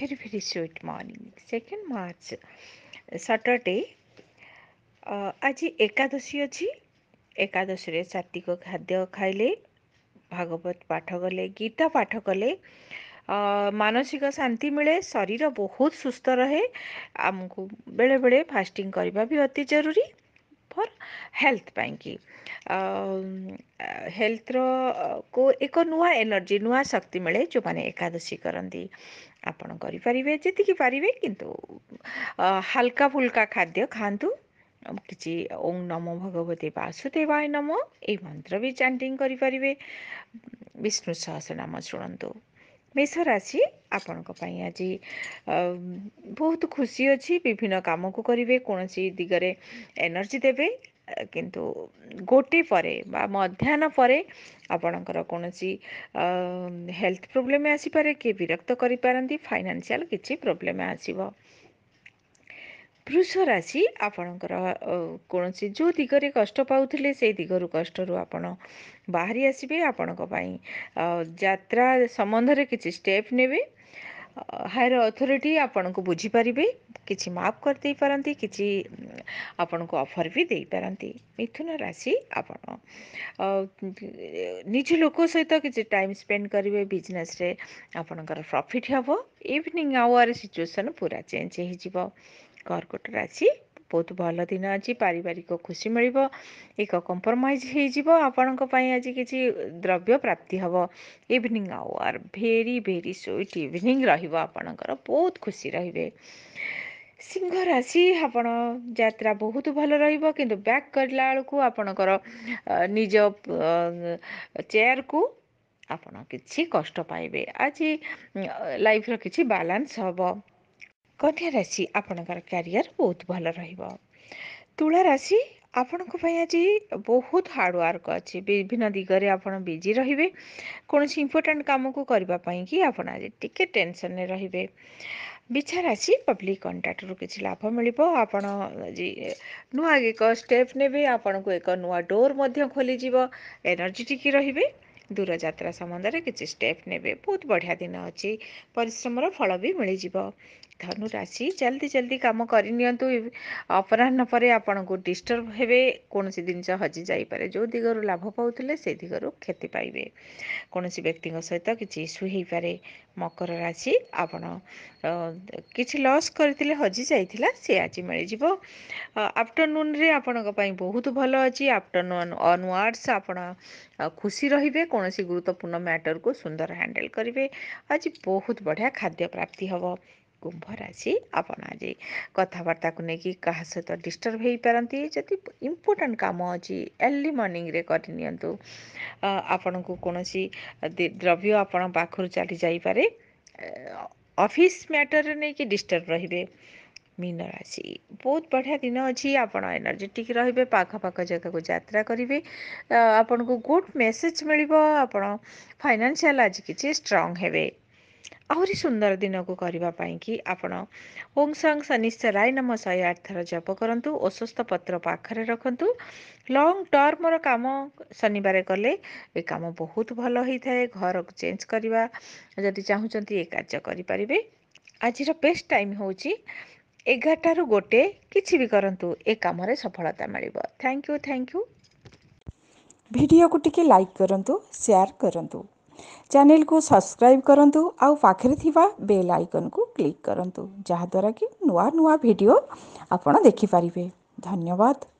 very very sweet morning. Second March, Saturday. ଆଜି ଏକାଦଶୀ ଅଛି ଏକାଦଶୀରେ ସାତ୍ତ୍ୱିକ ଖାଦ୍ୟ ଖାଇଲେ ଭାଗବତ ପାଠ କଲେ ଗୀତା ପାଠ କଲେ ମାନସିକ ଶାନ୍ତି ମିଳେ ଶରୀର ବହୁତ ସୁସ୍ଥ ରହେ ଆମକୁ ବେଳେବେଳେ ଫାଷ୍ଟିଂ କରିବା ବି ଅତି ଜରୁରୀ ଆମର ହେଲ୍ଥ ପାଇଁକି ହେଲ୍ଥର କୁ ଏକ ନୂଆ ଏନର୍ଜି ନୂଆ ଶକ୍ତି ମିଳେ ଯେଉଁମାନେ ଏକାଦଶୀ କରନ୍ତି ଆପଣ କରିପାରିବେ ଯେତିକି ପାରିବେ କିନ୍ତୁ ହାଲକା ଫୁଲକା ଖାଦ୍ୟ ଖାଆନ୍ତୁ କିଛି ଓଁ ନମ ଭଗବତୀ ବାସୁଦେବାୟ ନମ ଏଇ ମନ୍ତ୍ର ବି ଚାଣ୍ଟିଂ କରିପାରିବେ ବିଷ୍ଣୁ ସହସ୍ର ନାମ ଶୁଣନ୍ତୁ ମେଷ ରାଶି ଆପଣଙ୍କ ପାଇଁ ଆଜି ବହୁତ ଖୁସି ଅଛି ବିଭିନ୍ନ କାମକୁ କରିବେ କୌଣସି ଦିଗରେ ଏନର୍ଜି ଦେବେ କିନ୍ତୁ ଗୋଟେ ପରେ ବା ମଧ୍ୟାହ୍ନ ପରେ ଆପଣଙ୍କର କୌଣସି ହେଲ୍ଥ ପ୍ରୋବ୍ଲେମ୍ ଆସିପାରେ କିଏ ବିରକ୍ତ କରିପାରନ୍ତି ଫାଇନାନ୍ସିଆଲ୍ କିଛି ପ୍ରୋବ୍ଲେମ୍ ଆସିବ ବୃଷ ରାଶି ଆପଣଙ୍କର କୌଣସି ଯେଉଁ ଦିଗରେ କଷ୍ଟ ପାଉଥିଲେ ସେଇ ଦିଗରୁ କଷ୍ଟରୁ ଆପଣ ବାହାରି ଆସିବେ ଆପଣଙ୍କ ପାଇଁ ଯାତ୍ରା ସମ୍ବନ୍ଧରେ କିଛି ଷ୍ଟେପ୍ ନେବେ ହାୟର ଅଥୋରିଟି ଆପଣଙ୍କୁ ବୁଝିପାରିବେ କିଛି ମାଫ୍ କରିଦେଇପାରନ୍ତି କିଛି ଆପଣଙ୍କୁ ଅଫର୍ ବି ଦେଇପାରନ୍ତି ମିଥୁନ ରାଶି ଆପଣ ନିଜ ଲୋକ ସହିତ କିଛି ଟାଇମ୍ ସ୍ପେଣ୍ଡ କରିବେ ବିଜନେସ୍ରେ ଆପଣଙ୍କର ପ୍ରଫିଟ୍ ହେବ ଇଭିନିଂ ଆୱାର୍ ସିଚୁଏସନ୍ ପୁରା ଚେଞ୍ଜ ହେଇଯିବ କର୍କଟ ରାଶି ବହୁତ ଭଲ ଦିନ ଅଛି ପାରିବାରିକ ଖୁସି ମିଳିବ ଏକ କମ୍ପ୍ରମାଇଜ୍ ହେଇଯିବ ଆପଣଙ୍କ ପାଇଁ ଆଜି କିଛି ଦ୍ରବ୍ୟ ପ୍ରାପ୍ତି ହେବ evening hour very very sweet evening ରହିବ ଆପଣଙ୍କର ବହୁତ ଖୁସି ରହିବେ ସିଂହ ରାଶି ଆପଣ ଯାତ୍ରା ବହୁତ ଭଲ ରହିବ କିନ୍ତୁ ବ୍ୟାକ୍ କରିଲା ବେଳକୁ ଆପଣଙ୍କର ନିଜ ଚେୟାରକୁ ଆପଣ କିଛି କଷ୍ଟ ପାଇବେ ଆଜି ଲାଇଫ୍ର କିଛି ବାଲାନ୍ସ ହବ କନ୍ୟା ରାଶି ଆପଣଙ୍କର କ୍ୟାରିୟର ବହୁତ ଭଲ ରହିବ ତୁଳା ରାଶି ଆପଣଙ୍କ ପାଇଁ ଆଜି ବହୁତ ହାର୍ଡ଼ୱାର୍କ ଅଛି ବିଭିନ୍ନ ଦିଗରେ ଆପଣ ବିଜି ରହିବେ କୌଣସି ଇମ୍ପୋର୍ଟାଣ୍ଟ କାମକୁ କରିବା ପାଇଁ କି ଆପଣ ଆଜି ଟିକେ ଟେନସନ୍ରେ ରହିବେ ବିଛା ରାଶି ପବ୍ଲିକ୍ କଣ୍ଟ୍ରାକ୍ଟରୁ କିଛି ଲାଭ ମିଳିବ ଆପଣ ଆଜି ନୂଆ ଏକ ଷ୍ଟେପ୍ ନେବେ ଆପଣଙ୍କୁ ଏକ ନୂଆ ଡୋର୍ ମଧ୍ୟ ଖୋଲିଯିବ ଏନର୍ଜେଟିକ୍ ରହିବେ ଦୂରଯାତ୍ରା ସମ୍ବନ୍ଧରେ କିଛି ଷ୍ଟେପ୍ ନେବେ ବହୁତ ବଢ଼ିଆ ଦିନ ଅଛି ପରିଶ୍ରମର ଫଳ ବି ମିଳିଯିବ ଧନୁରାଶି ଜଲ୍ଦି ଜଲ୍ଦି କାମ କରିନିଅନ୍ତୁ ଅପରାହ୍ନ ପରେ ଆପଣଙ୍କୁ ଡିଷ୍ଟର୍ବ ହେବେ କୌଣସି ଜିନିଷ ହଜି ଯାଇପାରେ ଯେଉଁ ଦିଗରୁ ଲାଭ ପାଉଥିଲେ ସେ ଦିଗରୁ କ୍ଷତି ପାଇବେ କୌଣସି ବ୍ୟକ୍ତିଙ୍କ ସହିତ କିଛି ଇସ୍ୟୁ ହେଇପାରେ ମକର ରାଶି ଆପଣ କିଛି ଲସ୍ କରିଥିଲେ ହଜି ଯାଇଥିଲା ସେ ଆଜି ମିଳିଯିବ ଆଫ୍ଟରନୁନ୍ରେ ଆପଣଙ୍କ ପାଇଁ ବହୁତ ଭଲ ଅଛି ଆଫ୍ଟରନୁନ୍ ଅନୱାର୍ଡ଼ସ୍ ଆପଣ ଖୁସି ରହିବେ କୌଣସି ଗୁରୁତ୍ୱପୂର୍ଣ୍ଣ ମ୍ୟାଟରକୁ ସୁନ୍ଦର ହ୍ୟାଣ୍ଡେଲ୍ କରିବେ ଆଜି ବହୁତ ବଢ଼ିଆ ଖାଦ୍ୟ ପ୍ରାପ୍ତି ହେବ କୁମ୍ଭ ରାଶି ଆପଣ ଆଜି କଥାବାର୍ତ୍ତାକୁ ନେଇକି କାହା ସହିତ ଡିଷ୍ଟର୍ବ ହୋଇପାରନ୍ତି ଯଦି ଇମ୍ପୋର୍ଟାଣ୍ଟ କାମ ଅଛି ଏର୍ଲି ମର୍ଣ୍ଣିଂରେ କରିନିଅନ୍ତୁ ଆପଣଙ୍କୁ କୌଣସି ଦ୍ରବ୍ୟ ଆପଣଙ୍କ ପାଖରୁ ଚାଲି ଯାଇପାରେ ଅଫିସ୍ ମ୍ୟାଟରରେ ନେଇକି ଡିଷ୍ଟର୍ବ ରହିବେ ମୀନ ରାଶି ବହୁତ ବଢ଼ିଆ ଦିନ ଅଛି ଆପଣ ଏନର୍ଜେଟିକ୍ ରହିବେ ପାଖାପାଖ ଜାଗାକୁ ଯାତ୍ରା କରିବେ ଆପଣଙ୍କୁ ଗୁଡ଼୍ ମେସେଜ୍ ମିଳିବ ଆପଣ ଫାଇନାନ୍ସିଆଲ୍ ଆଜି କିଛି ଷ୍ଟ୍ରଙ୍ଗ୍ ହେବେ ଆହୁରି ସୁନ୍ଦର ଦିନକୁ କରିବା ପାଇଁକି ଆପଣ ଓଂ ସଂ ଶନିଶ୍ଚର ରାୟ ନମ ଶହେ ଆଠଥର ଜପ କରନ୍ତୁ ଅସୁସ୍ଥ ପତ୍ର ପାଖରେ ରଖନ୍ତୁ ଲଙ୍ଗ୍ ଟର୍ମର କାମ ଶନିବାରରେ କଲେ ଏ କାମ ବହୁତ ଭଲ ହୋଇଥାଏ ଘରକୁ ଚେଞ୍ଜ କରିବା ଯଦି ଚାହୁଁଛନ୍ତି ଏ କାର୍ଯ୍ୟ କରିପାରିବେ ଆଜିର ବେଷ୍ଟ ଟାଇମ୍ ହେଉଛି ଏଗାରଟାରୁ ଗୋଟେ କିଛି ବି କରନ୍ତୁ ଏ କାମରେ ସଫଳତା ମିଳିବ ଥ୍ୟାଙ୍କ ୟୁ ଥ୍ୟାଙ୍କ ୟୁ ଭିଡ଼ିଓକୁ ଟିକେ ଲାଇକ୍ କରନ୍ତୁ ସେୟାର କରନ୍ତୁ ଚ୍ୟାନେଲକୁ ସବସ୍କ୍ରାଇବ୍ କରନ୍ତୁ ଆଉ ପାଖରେ ଥିବା ବେଲ୍ ଆଇକନ୍କୁ କ୍ଲିକ୍ କରନ୍ତୁ ଯାହାଦ୍ୱାରା କି ନୂଆ ନୂଆ ଭିଡ଼ିଓ ଆପଣ ଦେଖିପାରିବେ ଧନ୍ୟବାଦ